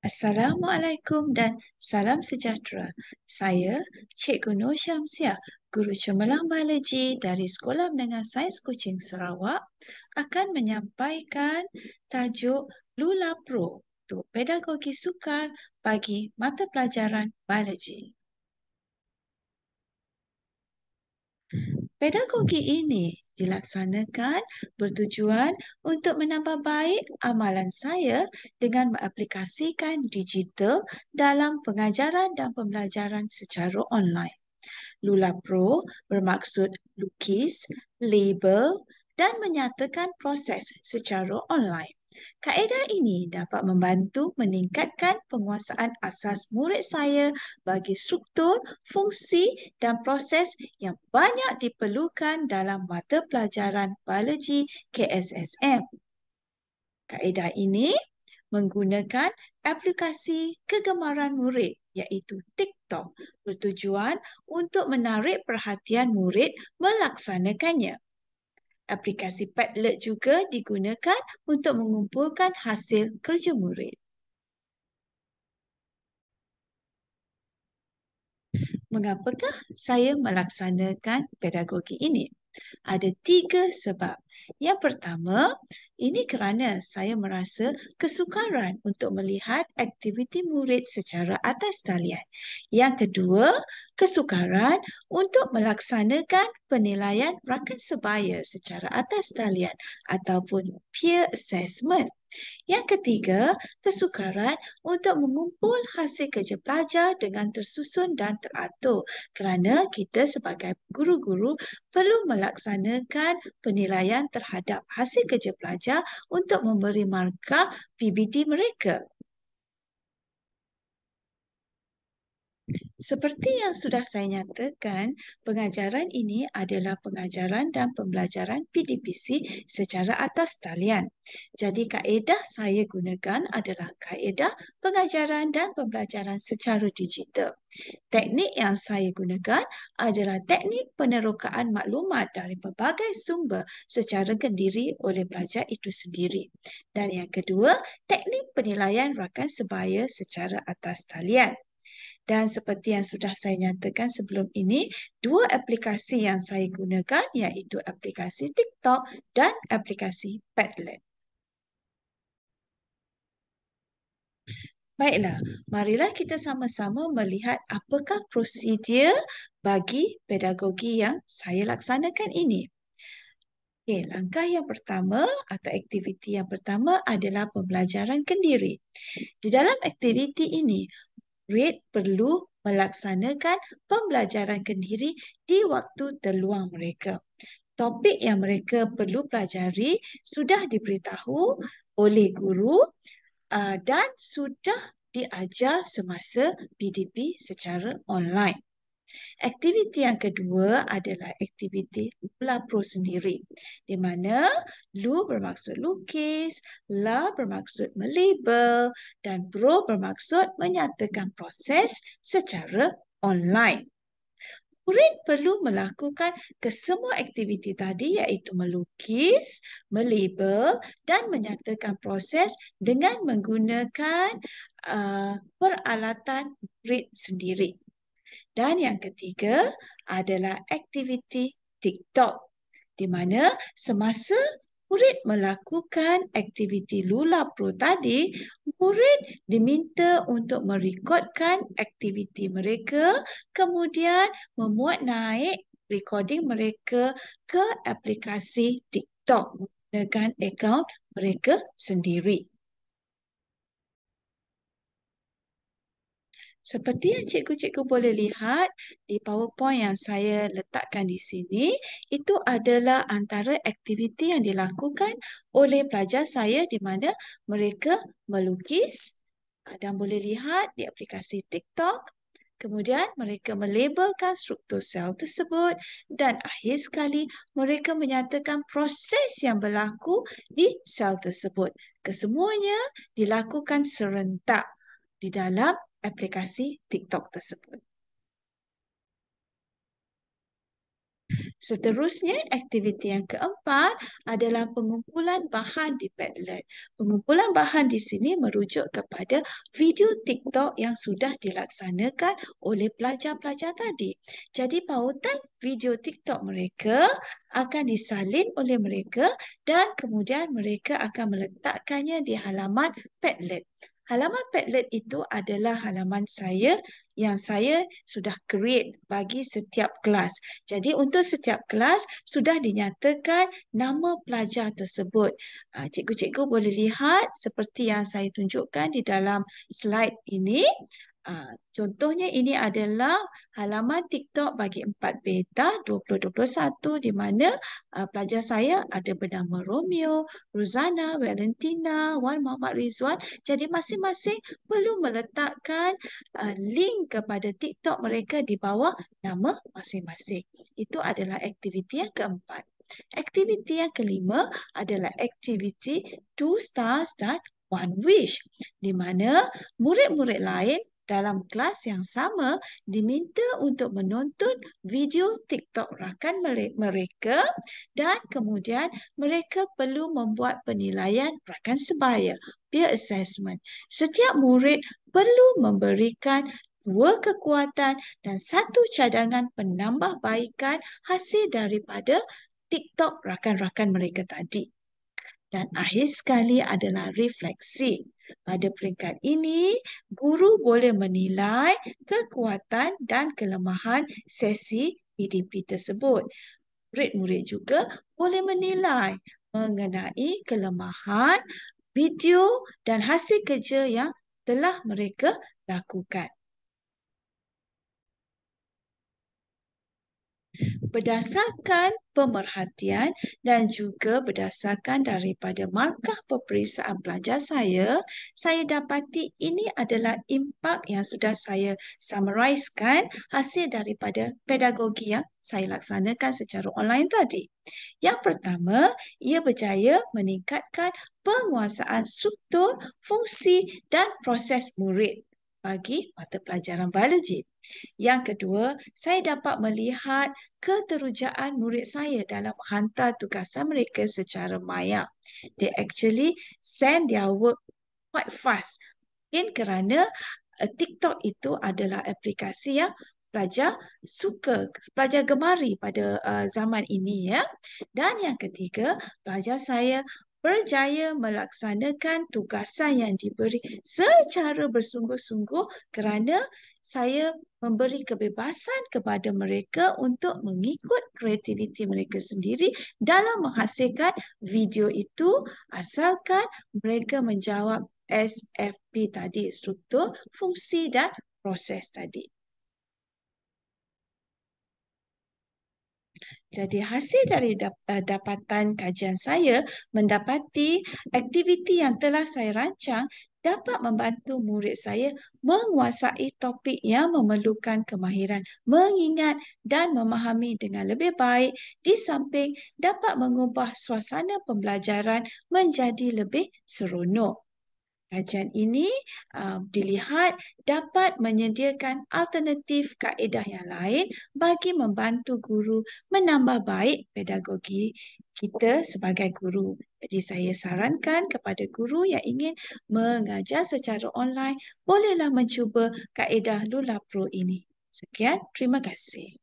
Assalamualaikum dan salam sejahtera. Saya Cikgu Nur Syamsiah, Guru Cemerlang Biologi dari Sekolah Menengah Sains Kucing Sarawak akan menyampaikan tajuk Lula Pro untuk Pedagogi Sukar bagi mata pelajaran Biologi. Pedagogi ini dilaksanakan bertujuan untuk menambah baik amalan saya dengan mengaplikasikan digital dalam pengajaran dan pembelajaran secara online. Lula Pro bermaksud lukis, label dan menyatakan proses secara online. Kaedah ini dapat membantu meningkatkan penguasaan asas murid saya bagi struktur, fungsi dan proses yang banyak diperlukan dalam mata pelajaran biologi KSSM. Kaedah ini menggunakan aplikasi kegemaran murid iaitu TikTok bertujuan untuk menarik perhatian murid melaksanakannya. Aplikasi Padlet juga digunakan untuk mengumpulkan hasil kerja murid. Mengapakah saya melaksanakan pedagogi ini? Ada tiga sebab. Yang pertama, ini kerana saya merasa kesukaran untuk melihat aktiviti murid secara atas talian. Yang kedua, kesukaran untuk melaksanakan penilaian rakan sebaya secara atas talian ataupun peer assessment. Yang ketiga, kesukaran untuk mengumpul hasil kerja pelajar dengan tersusun dan teratur kerana kita sebagai guru-guru perlu melaksanakan penilaian terhadap hasil kerja pelajar untuk memberi markah PBD mereka. Seperti yang sudah saya nyatakan, pengajaran ini adalah pengajaran dan pembelajaran PDPC secara atas talian. Jadi kaedah saya gunakan adalah kaedah pengajaran dan pembelajaran secara digital. Teknik yang saya gunakan adalah teknik penerokaan maklumat dari pelbagai sumber secara kendiri oleh pelajar itu sendiri. Dan yang kedua, teknik penilaian rakan sebaya secara atas talian. Dan seperti yang sudah saya nyatakan sebelum ini, dua aplikasi yang saya gunakan iaitu aplikasi TikTok dan aplikasi Padlet. Baiklah, marilah kita sama-sama melihat apakah prosedur bagi pedagogi yang saya laksanakan ini. Okay, langkah yang pertama atau aktiviti yang pertama adalah pembelajaran kendiri. Di dalam aktiviti ini, murid perlu melaksanakan pembelajaran kendiri di waktu terluang mereka. Topik yang mereka perlu pelajari sudah diberitahu oleh guru uh, dan sudah diajar semasa PDP secara online. Aktiviti yang kedua adalah aktiviti lapro sendiri. Di mana lu bermaksud lukis, la bermaksud melabel dan bro bermaksud menyatakan proses secara online. Murid perlu melakukan kesemua aktiviti tadi iaitu melukis, melabel dan menyatakan proses dengan menggunakan uh, peralatan murid sendiri. Dan yang ketiga adalah aktiviti TikTok di mana semasa murid melakukan aktiviti Lula Pro tadi, murid diminta untuk merekodkan aktiviti mereka kemudian memuat naik recording mereka ke aplikasi TikTok menggunakan akaun mereka sendiri. Seperti yang cikgu-cikgu boleh lihat di PowerPoint yang saya letakkan di sini, itu adalah antara aktiviti yang dilakukan oleh pelajar saya di mana mereka melukis dan boleh lihat di aplikasi TikTok. Kemudian mereka melabelkan struktur sel tersebut dan akhir sekali mereka menyatakan proses yang berlaku di sel tersebut. Kesemuanya dilakukan serentak di dalam aplikasi TikTok tersebut. Seterusnya, aktiviti yang keempat adalah pengumpulan bahan di Padlet. Pengumpulan bahan di sini merujuk kepada video TikTok yang sudah dilaksanakan oleh pelajar-pelajar tadi. Jadi, pautan video TikTok mereka akan disalin oleh mereka dan kemudian mereka akan meletakkannya di halaman Padlet. Halaman Padlet itu adalah halaman saya yang saya sudah create bagi setiap kelas. Jadi untuk setiap kelas sudah dinyatakan nama pelajar tersebut. Ah, cikgu-cikgu boleh lihat seperti yang saya tunjukkan di dalam slide ini. Ah, contohnya ini adalah halaman TikTok bagi 4 beta 2021 di mana ah, pelajar saya ada bernama Romeo, Rosana, Valentina, Wan Muhammad Rizwan. Jadi masing-masing perlu meletakkan ah, link kepada TikTok mereka di bawah nama masing-masing. Itu adalah aktiviti yang keempat. Aktiviti yang kelima adalah aktiviti Two Stars dan One Wish di mana murid-murid lain dalam kelas yang sama diminta untuk menonton video TikTok rakan mereka dan kemudian mereka perlu membuat penilaian rakan sebaya peer assessment. Setiap murid perlu memberikan dua kekuatan dan satu cadangan penambahbaikan hasil daripada TikTok rakan-rakan mereka tadi dan akhir sekali adalah refleksi. Pada peringkat ini, guru boleh menilai kekuatan dan kelemahan sesi EDP tersebut. Murid-murid juga boleh menilai mengenai kelemahan video dan hasil kerja yang telah mereka lakukan. berdasarkan pemerhatian dan juga berdasarkan daripada markah peperiksaan pelajar saya, saya dapati ini adalah impak yang sudah saya summarizekan hasil daripada pedagogi yang saya laksanakan secara online tadi. Yang pertama, ia berjaya meningkatkan penguasaan struktur, fungsi dan proses murid bagi mata pelajaran biologi. Yang kedua, saya dapat melihat keterujaan murid saya dalam hantar tugasan mereka secara maya. They actually send their work quite fast. Mungkin kerana eh, TikTok itu adalah aplikasi yang pelajar suka, pelajar gemari pada eh, zaman ini ya. Dan yang ketiga, pelajar saya berjaya melaksanakan tugasan yang diberi secara bersungguh-sungguh kerana saya memberi kebebasan kepada mereka untuk mengikut kreativiti mereka sendiri dalam menghasilkan video itu asalkan mereka menjawab SFP tadi struktur, fungsi dan proses tadi. Jadi hasil dari eh, dapatan kajian saya mendapati aktiviti yang telah saya rancang dapat membantu murid saya menguasai topik yang memerlukan kemahiran mengingat dan memahami dengan lebih baik di samping dapat mengubah suasana pembelajaran menjadi lebih seronok. Kajian ini uh, dilihat dapat menyediakan alternatif kaedah yang lain bagi membantu guru menambah baik pedagogi kita sebagai guru. Jadi saya sarankan kepada guru yang ingin mengajar secara online, bolehlah mencuba kaedah Lula Pro ini. Sekian, terima kasih.